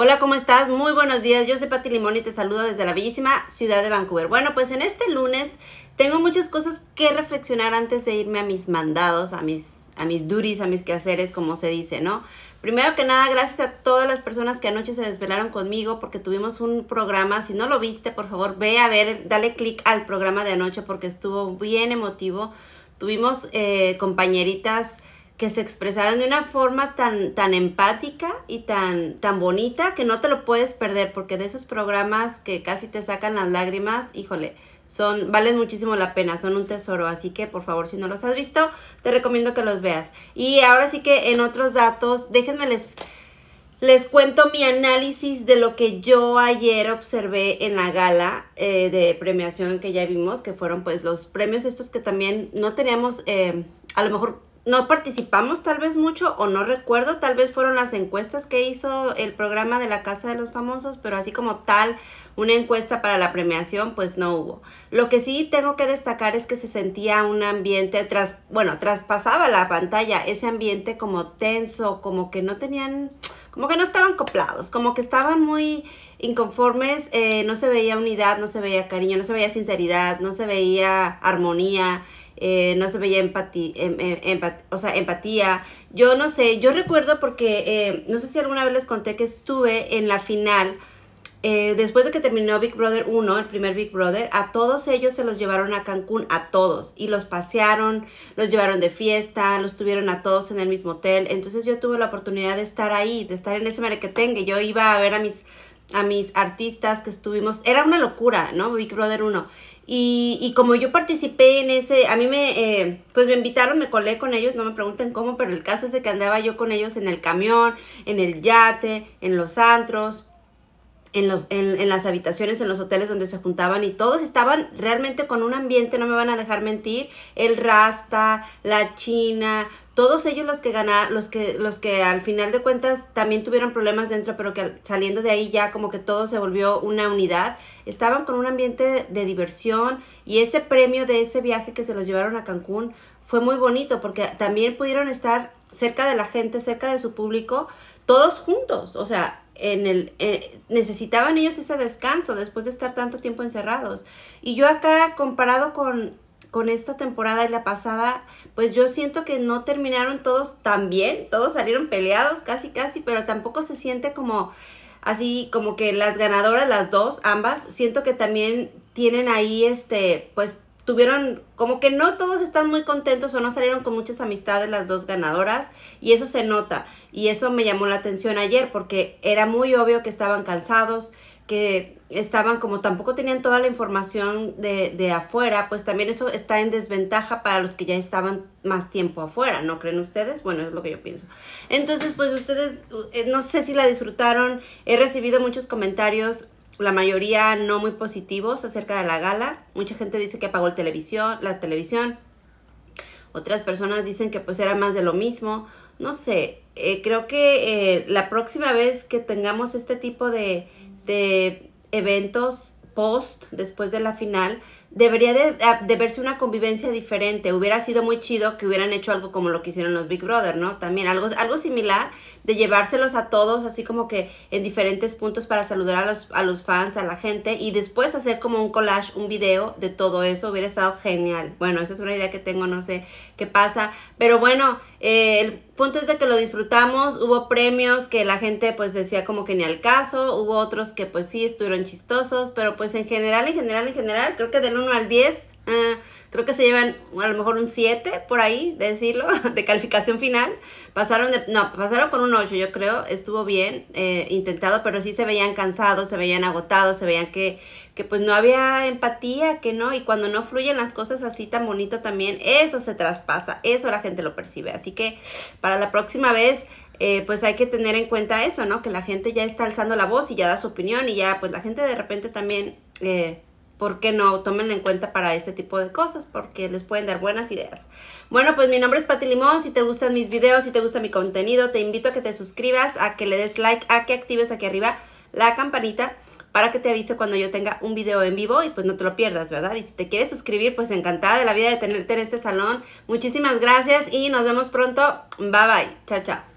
Hola, ¿cómo estás? Muy buenos días. Yo soy Pati Limón y te saludo desde la bellísima ciudad de Vancouver. Bueno, pues en este lunes tengo muchas cosas que reflexionar antes de irme a mis mandados, a mis a mis duties, a mis quehaceres, como se dice, ¿no? Primero que nada, gracias a todas las personas que anoche se desvelaron conmigo porque tuvimos un programa. Si no lo viste, por favor, ve a ver, dale clic al programa de anoche porque estuvo bien emotivo. Tuvimos eh, compañeritas que se expresaran de una forma tan, tan empática y tan, tan bonita que no te lo puedes perder, porque de esos programas que casi te sacan las lágrimas, híjole, son, valen muchísimo la pena, son un tesoro, así que por favor, si no los has visto, te recomiendo que los veas. Y ahora sí que en otros datos, déjenme les, les cuento mi análisis de lo que yo ayer observé en la gala eh, de premiación que ya vimos, que fueron pues los premios estos que también no teníamos, eh, a lo mejor no participamos tal vez mucho o no recuerdo, tal vez fueron las encuestas que hizo el programa de la Casa de los Famosos, pero así como tal, una encuesta para la premiación, pues no hubo. Lo que sí tengo que destacar es que se sentía un ambiente, tras, bueno, traspasaba la pantalla ese ambiente como tenso, como que no tenían, como que no estaban coplados, como que estaban muy inconformes, eh, no se veía unidad, no se veía cariño, no se veía sinceridad, no se veía armonía. Eh, no se veía empatía, em, em, o sea, empatía. Yo no sé, yo recuerdo porque, eh, no sé si alguna vez les conté que estuve en la final, eh, después de que terminó Big Brother 1, el primer Big Brother, a todos ellos se los llevaron a Cancún, a todos, y los pasearon, los llevaron de fiesta, los tuvieron a todos en el mismo hotel. Entonces yo tuve la oportunidad de estar ahí, de estar en ese merequetengue. Yo iba a ver a mis a mis artistas que estuvimos, era una locura, ¿no? Big Brother 1. Y, y como yo participé en ese, a mí me, eh, pues me invitaron, me colé con ellos, no me pregunten cómo, pero el caso es de que andaba yo con ellos en el camión, en el yate, en los antros, en, los, en, las habitaciones, en los hoteles donde se juntaban y todos estaban realmente con un ambiente, no me van a dejar mentir, el Rasta, la China, todos ellos los que ganaron, los que, los que al final de cuentas también tuvieron problemas dentro, pero que saliendo de ahí ya como que todo se volvió una unidad, estaban con un ambiente de, de diversión y ese premio de ese viaje que se los llevaron a Cancún fue muy bonito porque también pudieron estar cerca de la gente, cerca de su público, todos juntos, o sea, en el, eh, necesitaban ellos ese descanso después de estar tanto tiempo encerrados. Y yo acá, comparado con, con esta temporada y la pasada, pues yo siento que no terminaron todos tan bien, todos salieron peleados casi, casi, pero tampoco se siente como así como que las ganadoras, las dos, ambas, siento que también tienen ahí este, pues tuvieron, como que no todos están muy contentos o no salieron con muchas amistades las dos ganadoras y eso se nota y eso me llamó la atención ayer porque era muy obvio que estaban cansados, que estaban como tampoco tenían toda la información de, de afuera, pues también eso está en desventaja para los que ya estaban más tiempo afuera, ¿no creen ustedes? Bueno, es lo que yo pienso. Entonces, pues ustedes, eh, no sé si la disfrutaron, he recibido muchos comentarios la mayoría no muy positivos acerca de la gala. Mucha gente dice que apagó el televisión, la televisión. Otras personas dicen que pues era más de lo mismo. No sé, eh, creo que eh, la próxima vez que tengamos este tipo de, de eventos post, después de la final, debería ah, de, verse una convivencia diferente. Hubiera sido muy chido que hubieran hecho algo como lo que hicieron los Big Brother, ¿no? También algo, algo similar, de llevárselos a todos, así como que en diferentes puntos para saludar a los, fans, a la gente, y después hacer como un collage, un video de todo eso. Hubiera estado genial. Bueno, esa es una idea que tengo, no sé qué pasa. Pero bueno, eh, el Punto es de que lo disfrutamos, hubo premios que la gente pues decía como que ni al caso, hubo otros que pues sí estuvieron chistosos, pero pues en general, en general, en general, creo que del 1 al 10 Mm, creo que se llevan a lo mejor un 7 por ahí, de decirlo, de calificación final. Pasaron, de, no, pasaron con un 8, yo creo, estuvo bien eh, intentado, pero sí se veían cansados, se veían agotados, se veían que, que pues no había empatía, que no, y cuando no fluyen las cosas así tan bonito también, eso se traspasa, eso la gente lo percibe. Así que para la próxima vez... Eh, pues hay que tener en cuenta eso, ¿no? Que la gente ya está alzando la voz y ya da su opinión y ya, pues la gente de repente también eh, ¿Por qué no? Tómenlo en cuenta para este tipo de cosas porque les pueden dar buenas ideas. Bueno, pues mi nombre es Pati Limón. Si te gustan mis videos, si te gusta mi contenido, te invito a que te suscribas, a que le des like, a que actives aquí arriba la campanita para que te avise cuando yo tenga un video en vivo y pues no te lo pierdas, ¿verdad? Y si te quieres suscribir, pues encantada de la vida de tenerte en este salón. Muchísimas gracias y nos vemos pronto. Bye bye. Chao, chao.